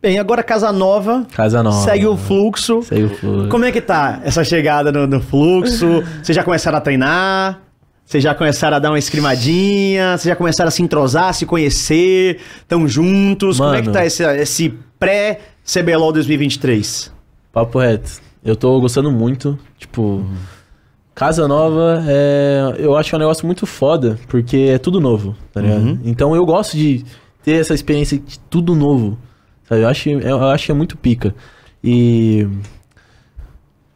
Bem, agora Casa Nova. Casa Nova. Segue o fluxo. Segue o fluxo. Como é que tá essa chegada no, no fluxo? Vocês já começaram a treinar? Vocês já começaram a dar uma escrimadinha? Vocês já começaram a se entrosar, se conhecer? Tão juntos? Mano, Como é que tá esse, esse pré-CBLOL 2023? Papo reto. Eu tô gostando muito. Tipo, uhum. Casa Nova é. Eu acho um negócio muito foda, porque é tudo novo, tá ligado? Uhum. Então eu gosto de ter essa experiência de tudo novo. Eu, acho, eu acho que é muito pica. E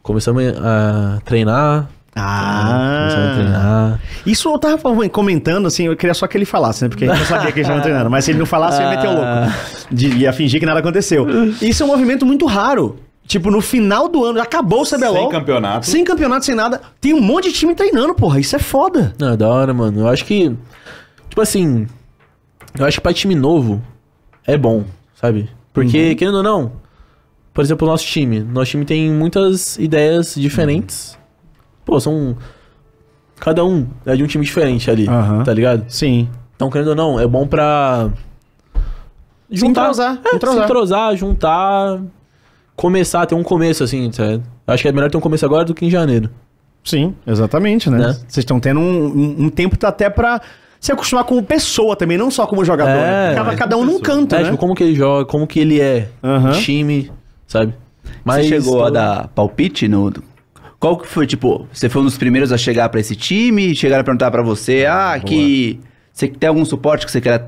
começamos a treinar. Ah, começamos a treinar. Isso eu tava comentando, assim, eu queria só que ele falasse, né? Porque a gente não sabia que ele estava treinando, mas se ele não falasse, eu ia meter o louco. Ah. De, ia fingir que nada aconteceu. Isso é um movimento muito raro. Tipo, no final do ano, acabou o CBLO. Sem campeonato. Sem campeonato, sem nada. Tem um monte de time treinando, porra. Isso é foda. Não, é da hora, mano. Eu acho que. Tipo assim. Eu acho que pra time novo é bom, sabe? Porque, uhum. querendo ou não, por exemplo, o nosso time. Nosso time tem muitas ideias diferentes. Uhum. Pô, são. Cada um é de um time diferente ali, uhum. tá ligado? Sim. Então, querendo ou não, é bom pra. Juntar. Se entrosar. É, entrosar. Se entrosar, juntar. Começar, ter um começo, assim, certo? Tá acho que é melhor ter um começo agora do que em janeiro. Sim, exatamente, né? né? Vocês né? estão tendo um, um, um tempo até pra se acostumar com pessoa também, não só como jogador. Né? É, Cada, cada um pessoa. num canto, é, né? Tipo, como que ele joga, como que ele é, uhum. time, sabe? Mas você chegou tô... a dar palpite no qual que foi, tipo, você foi um dos primeiros a chegar para esse time, chegaram a perguntar para você, ah, Boa. que você tem algum suporte que você quer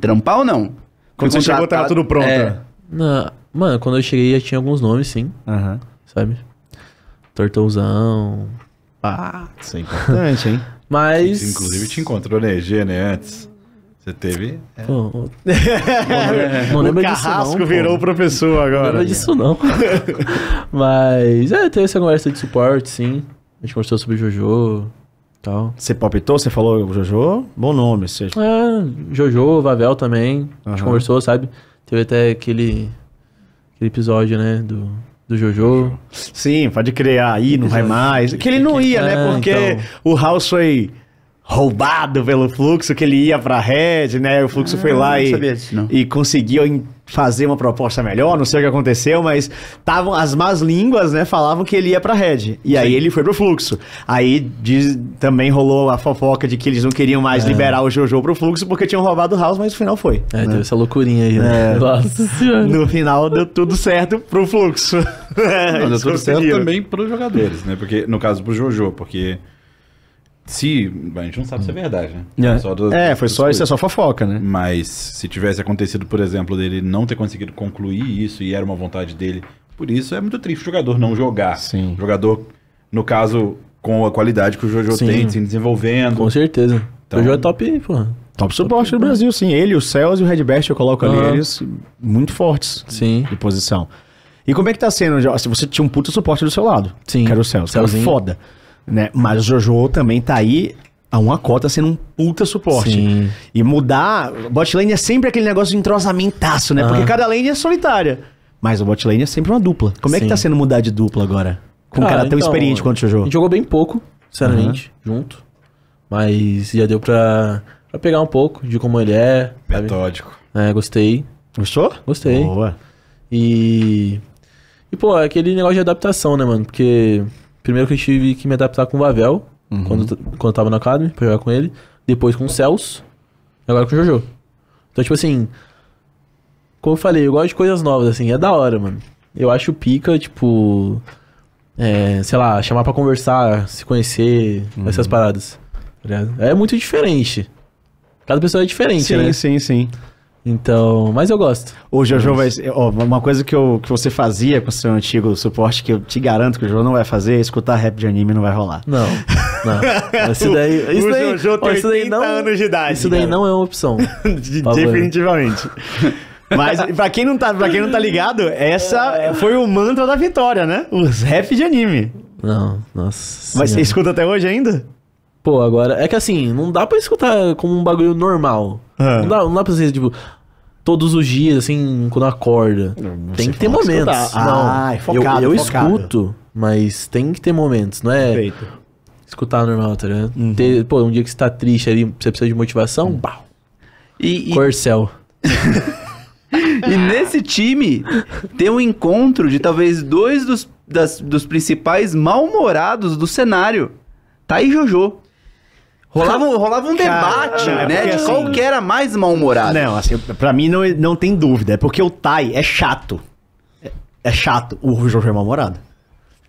trampar ou não? Quando você chegou, tava tudo pronto. É. é. Não, mano, quando eu cheguei já tinha alguns nomes, sim. Uhum. Sabe? Tortãozão. Ah, isso é importante, hein? Mas. inclusive te encontrou na EG, né? Antes. Você teve. É. Pô, não lembro o Carrasco não, virou pô. professor agora. Não lembro disso, não. Mas, é, teve essa conversa de suporte, sim. A gente conversou sobre Jojo tal. Você palpitou? Você falou Jojo? Bom nome, seja. É, Jojo, Vavel também. Uhum. A gente conversou, sabe? Teve até aquele, aquele episódio, né? Do do Jojo. Sim, pode criar Aí não vai mais. Que ele não ia, né? Porque então. o House foi roubado pelo fluxo, que ele ia pra Red, né? O fluxo ah, foi lá e, disso, e conseguiu fazer uma proposta melhor, não sei o que aconteceu, mas tavam, as más línguas, né, falavam que ele ia pra Red E Sim. aí ele foi pro fluxo. Aí diz, também rolou a fofoca de que eles não queriam mais é. liberar o Jojo pro fluxo porque tinham roubado o House, mas no final foi. É, né? essa loucurinha aí, né? É. Nossa senhora. No final deu tudo certo pro fluxo. Não, deu tudo certo também pros jogadores, né? Porque, no caso, pro Jojo, porque se. A gente não sabe se é verdade, né? É, só do, é foi só isso, é só fofoca, né? Mas se tivesse acontecido, por exemplo, dele não ter conseguido concluir isso e era uma vontade dele, por isso é muito triste o jogador não jogar. Sim. O jogador, no caso, com a qualidade que o Jojo sim. tem, se assim, desenvolvendo. Com certeza. Então, o Jojo é top, pô. Top suporte do Brasil, sim. Ele, o Celso e o Redbest, eu coloco ah. ali, eles muito fortes sim. de posição. E como é que tá sendo? Assim, você tinha um puta suporte do seu lado. Sim. Que era o Celso. Celzinho. Era foda. Né? Mas Jojo também tá aí a uma cota sendo um puta suporte. Sim. E mudar. Botlane é sempre aquele negócio de entrosamentaço, né? Porque cada lane é solitária. Mas o botlane é sempre uma dupla. Como Sim. é que tá sendo mudar de dupla agora? Com cara, um ah, cara tão então, experiente quanto o Jojo? A gente jogou bem pouco, sinceramente, uhum. junto. Mas já deu pra, pra pegar um pouco de como ele é. Sabe? Metódico. É, gostei. Gostou? Gostei. Boa. E. E, pô, é aquele negócio de adaptação, né, mano? Porque Primeiro que eu tive que me adaptar com o Vavel, uhum. quando, quando eu tava na Academy, pra jogar com ele. Depois com o Celso. E agora com o Jojo. Então, tipo assim. Como eu falei, eu gosto de coisas novas, assim. É da hora, mano. Eu acho pica, tipo. É, sei lá, chamar pra conversar, se conhecer, uhum. essas paradas. Tá é muito diferente. Cada pessoa é diferente, sim, né? Sim, sim, sim. Então, mas eu gosto. O Jojo, vai. ó, uma coisa que, eu, que você fazia com o seu antigo suporte, que eu te garanto que o Jojo não vai fazer, é escutar rap de anime não vai rolar. Não, não. Isso daí, isso o daí, Jojo tem isso não, anos de idade. Isso daí cara. não é uma opção. Definitivamente. Mas pra quem, não tá, pra quem não tá ligado, essa é. foi o mantra da vitória, né? Os rap de anime. Não, nossa. Mas você escuta até hoje ainda? Pô, agora. É que assim, não dá pra escutar como um bagulho normal. Ah. Não, dá, não dá pra você, tipo, todos os dias, assim, quando acorda. Não, tem que ter momentos. Ah, não, ah, é focado, eu, eu é focado. escuto, mas tem que ter momentos, não é? Perfeito. Escutar normal, tá ligado? Uhum. Ter, pô, um dia que você tá triste ali, você precisa de motivação, uhum. pau. E, e... Corcel. e nesse time tem um encontro de talvez dois dos, das, dos principais mal-humorados do cenário. Tá aí Jojo. Rolava, rolava um debate, é né? De assim, qual que era mais mal-humorado. Não, assim, pra mim não, não tem dúvida. É porque o Tai é chato. É, é chato. O Jorge é mal-humorado.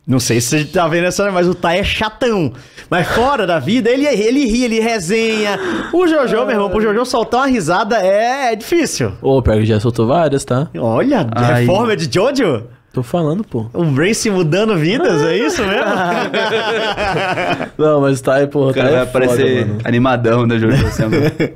Não sei se você tá vendo essa, mas o Tai é chatão. Mas fora da vida, ele, ele ri, ele resenha. O Jojo, meu irmão, pro Jojo soltar uma risada é, é difícil. Ô, pior que já soltou várias, tá? Olha, Ai. reforma de Jojo? Tô falando, pô. O Brace mudando vidas, é isso mesmo? não, mas o aí, porra. O cara é vai né, é parecer animadão da Jojo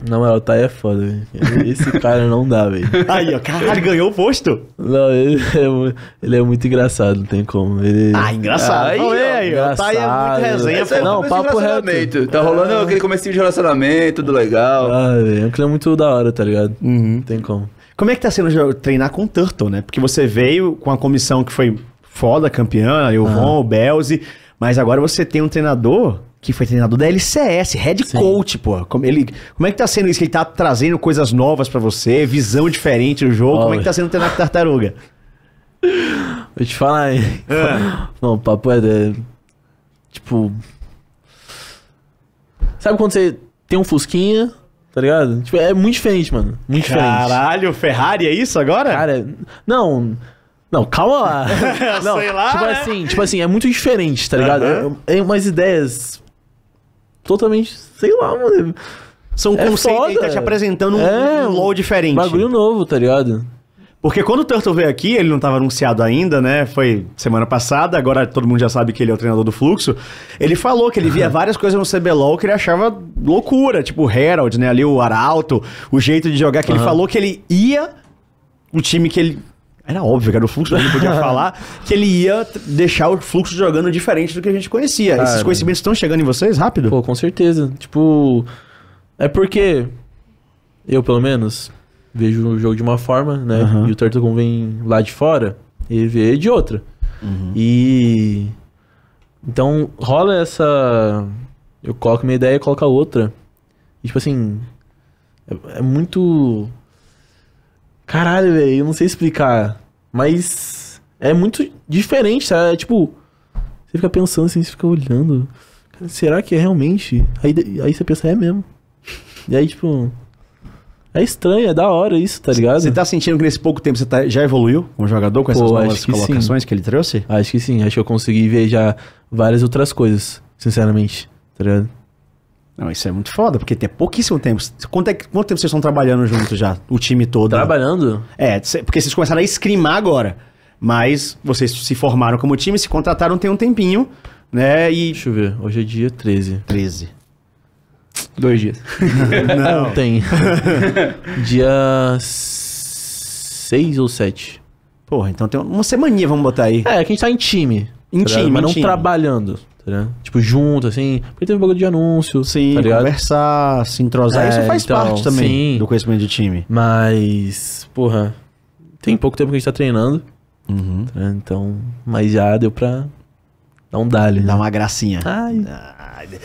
Não, é, o Thay é foda, velho. Esse cara não dá, velho. Aí, ó, caralho, ganhou o posto. Não, ele é, ele é muito engraçado, não tem como. Ele... Ah, engraçado. Aí, não, é, aí, ó. O Thay é muito resenha, pô. É não, papo reto. Tá rolando é. aquele comecinho de relacionamento, tudo legal. Ah, velho, é um clima muito da hora, tá ligado? Uhum. Não tem como. Como é que tá sendo treinar com o Turtle, né? Porque você veio com a comissão que foi foda, campeã, eu vou, o Belze, mas agora você tem um treinador que foi treinador da LCS, head Sim. coach, pô. Como, ele, como é que tá sendo isso? Que ele tá trazendo coisas novas para você, visão diferente do jogo. Oh, como é que tá sendo treinar com tartaruga? Vou te falar, hein? É. Não, papo é. De... É, tipo. Sabe quando você tem um Fusquinha, Tá ligado? Tipo, é muito diferente, mano. Muito Caralho, diferente. Caralho, Ferrari é isso agora? Cara, não. Não, calma lá. não, Sei lá. Tipo né? assim, tipo assim, é muito diferente, tá ligado? Uhum. É, é umas ideias totalmente, sei lá, mano. São é conceitos, tá te apresentando um, é, um LOL diferente. Bagulho novo, tá ligado? Porque quando o Turtle veio aqui, ele não estava anunciado ainda, né? Foi semana passada, agora todo mundo já sabe que ele é o treinador do Fluxo. Ele falou que ele via uhum. várias coisas no CBLOL que ele achava loucura, tipo o Herald, né? Ali o Arauto, o jeito de jogar, que uhum. ele falou que ele ia. O time que ele era óbvio que era o fluxo, ele podia falar que ele ia deixar o fluxo jogando diferente do que a gente conhecia. Cara, Esses conhecimentos estão chegando em vocês rápido? Pô, com certeza. Tipo, é porque eu, pelo menos, vejo o jogo de uma forma, né? Uhum. E o Tartugum vem lá de fora, ele vê de outra. Uhum. E. Então rola essa. Eu coloco minha ideia e coloco a outra. E, tipo assim. É, é muito. Caralho, velho, eu não sei explicar. Mas. É muito diferente, sabe? Tá? É tipo. Você fica pensando assim, você fica olhando. será que é realmente? Aí, aí você pensa, é mesmo. E aí, tipo. É estranho, é da hora isso, tá ligado? Você tá sentindo que nesse pouco tempo você tá, já evoluiu como jogador com essas novas que colocações sim. que ele trouxe? Acho que sim, acho que eu consegui ver já várias outras coisas, sinceramente, tá ligado? Não, isso é muito foda, porque tem pouquíssimo tempo. Quanto, é, quanto tempo vocês estão trabalhando junto já, o time todo? Trabalhando? É, porque vocês começaram a escrimar agora. Mas vocês se formaram como time, se contrataram tem um tempinho, né? E... Deixa eu ver, hoje é dia 13. 13. Dois dias. Não. Ontem. Dia 6 ou 7. Porra, então tem uma semaninha, vamos botar aí. É, que a gente tá em time. Em tá time, mas não time. trabalhando. Tá tipo, junto, assim. Porque teve um bagulho de anúncio. Tá sim, tá conversar, se entrosar. É, isso faz então, parte também sim, do conhecimento de time. Mas, porra, tem pouco tempo que a gente tá treinando. Uhum. Tá então, mas já deu pra dar um dali. Né? Dar uma gracinha. Ai. Ai.